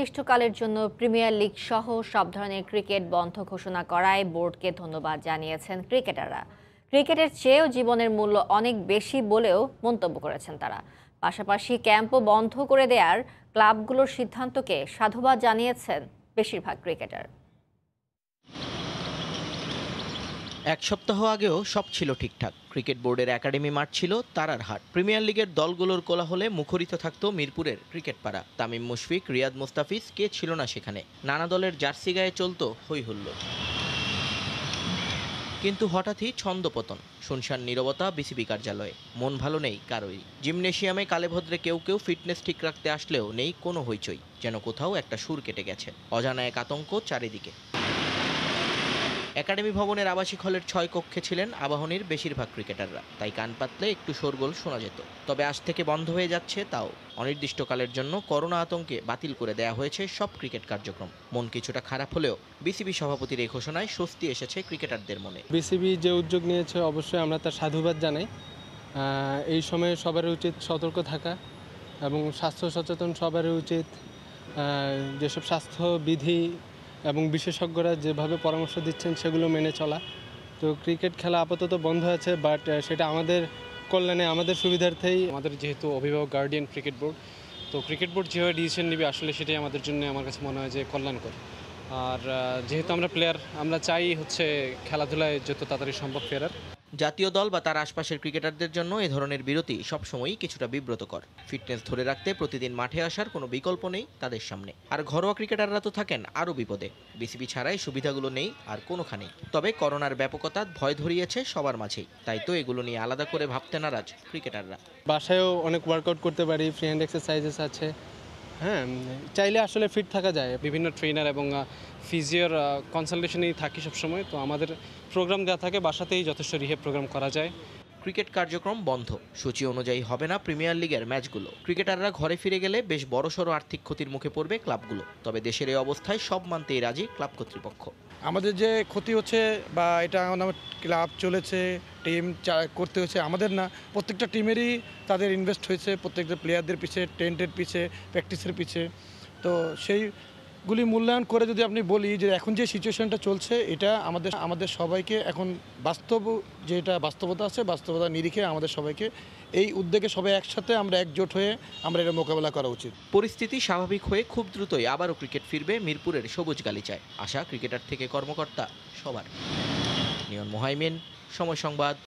অনির্দিষ্টকালের জন্য premier league সহ সব ধরনের ক্রিকেট বন্ধ ঘোষণা করায় বোর্ডকে ধন্যবাদ জানিয়েছেন ক্রিকেটাররা ক্রিকেটের চেয়েও জীবনের মূল্য অনেক বেশি বলেও মন্তব্য করেছেন তারা পাশাপাশি ক্যাম্পও বন্ধ করে দেয়ার ক্লাবগুলোর সিদ্ধান্তকে সাধুবাদ জানিয়েছেন বেশিরভাগ ক্রিকেটার এক সপ্তাহ আগেও সব ছিল ঠিকঠাক ক্রিকেট বোর্ডের একাডেমি মাঠ ছিল তারার হাট প্রিমিয়ার লিগের দলগুলোর কোলাহলে মুখরিত থাকত মিরপুরের ক্রিকেট পাড়া তামিম মুশফিক রিয়াদ মোস্তাফিজ কে ছিল না সেখানে নানা দলের জার্সি গায়ে চলত হইহুল্লো কিন্তু হঠাৎই ছন্দপতন শুনশান নিরবতা বিসিবি কার্যালয়ে মন ভালো নেই কারোই জিমনেশিয়ামে কালেভদ্রে কেউ কেউ ফিটনেস ঠিক রাখতে আসলেও নেই কোনো হইচই যেন কোথাও একটা সুর কেটে গেছে অজানা এক আতঙ্ক চারিদিকে একাডেমি ভবনের আবাসিক হলের ছয় কক্ষে ছিলেন আবাহনীর বেশিরভাগ ক্রিকেটাররা তাই কান পাতলে একটু শোরগোল শোনা যেত তবে আজ থেকে বন্ধ হয়ে যাচ্ছে তাও অনির্দিষ্টকালের জন্য করোনা আতঙ্কে বাতিল করে দেয়া হয়েছে সব ক্রিকেট কার্যক্রম মন কিছুটা খারাপ হলেও বিসিবি সভাপতির এই ঘোষণায় স্বস্তি এসেছে ক্রিকেটারদের মনে বিসিবি যে উদ্যোগ নিয়েছে অবশ্যই আমরা তার সাধুবাদ জানাই এই সময়ে সবার উচিত সতর্ক থাকা এবং স্বাস্থ্য সচেতন সবার উচিত যেসব স্বাস্থ্যবিধি এবং বিশেষজ্ঞরা যেভাবে পরামর্শ দিচ্ছেন সেগুলো মেনে চলা তো ক্রিকেট খেলা আপাতত বন্ধ আছে বাট সেটা আমাদের কল্যাণে আমাদের সুবিধার্থেই আমাদের যেহেতু অভিভাবক গার্ডিয়ান ক্রিকেট বোর্ড তো ক্রিকেট বোর্ড যেভাবে ডিসিশন নেবে আসলে সেটাই আমাদের জন্য আমার কাছে মনে হয় যে কল্যাণকর আর যেহেতু আমরা প্লেয়ার আমরা চাই হচ্ছে খেলাধুলায় যত তাড়াতাড়ি সম্ভব ফেরার জাতীয় দল বা তার আশপাশের ক্রিকেটারদের জন্য এ ধরনের বিরতি সবসময়ই কিছুটা বিব্রতকর ফিটনেস ধরে রাখতে প্রতিদিন মাঠে আসার কোনো বিকল্প নেই তাদের সামনে আর ঘরোয়া ক্রিকেটাররা তো থাকেন আরও বিপদে বিসিবি ছাড়াই সুবিধাগুলো নেই আর কোনোখানে তবে করোনার ব্যাপকতা ভয় ধরিয়েছে সবার মাঝেই তাই তো এগুলো নিয়ে আলাদা করে ভাবতে নারাজ ক্রিকেটাররা বাসায়ও অনেক ওয়ার্কআউট করতে পারি ফ্রি হ্যান্ড এক্সারসাইজেস আছে হ্যাঁ চাইলে আসলে ফিট থাকা যায় বিভিন্ন ট্রেনার এবং ফিজিওর কনসালটেশনেই থাকি সবসময় তো আমাদের প্রোগ্রাম দেওয়া থাকে বাসাতেই যথেষ্ট রিহেব প্রোগ্রাম করা যায় ক্রিকেট কার্যক্রম বন্ধ সূচি অনুযায়ী হবে না প্রিমিয়ার লিগের ম্যাচগুলো ক্রিকেটাররা ঘরে ফিরে গেলে বেশ বড়সড় আর্থিক ক্ষতির মুখে পড়বে ক্লাবগুলো তবে দেশের এই অবস্থায় সব মানতেই রাজি ক্লাব কর্তৃপক্ষ আমাদের যে ক্ষতি হচ্ছে বা এটা আমার ক্লাব চলেছে টিম করতে হচ্ছে আমাদের না প্রত্যেকটা টিমেরই তাদের ইনভেস্ট হয়েছে প্রত্যেকটা প্লেয়ারদের পিছিয়ে টেন্টের পিছিয়ে প্র্যাকটিসের পিছিয়ে তো সেই গুলি মূল্যায়ন করে যদি আপনি বলি যে এখন যে সিচুয়েশনটা চলছে এটা আমাদের আমাদের সবাইকে এখন বাস্তব যেটা বাস্তবতা আছে বাস্তবতা নিরিখে আমাদের সবাইকে এই উদ্যোগে সবাই একসাথে আমরা একজোট হয়ে আমরা এটা মোকাবেলা করা উচিত পরিস্থিতি স্বাভাবিক হয়ে খুব দ্রুতই আবারও ক্রিকেট ফিরবে মিরপুরের সবুজ গালিচায় আশা ক্রিকেটার থেকে কর্মকর্তা সবার নিয়ন মোহাইমিন সময় সংবাদ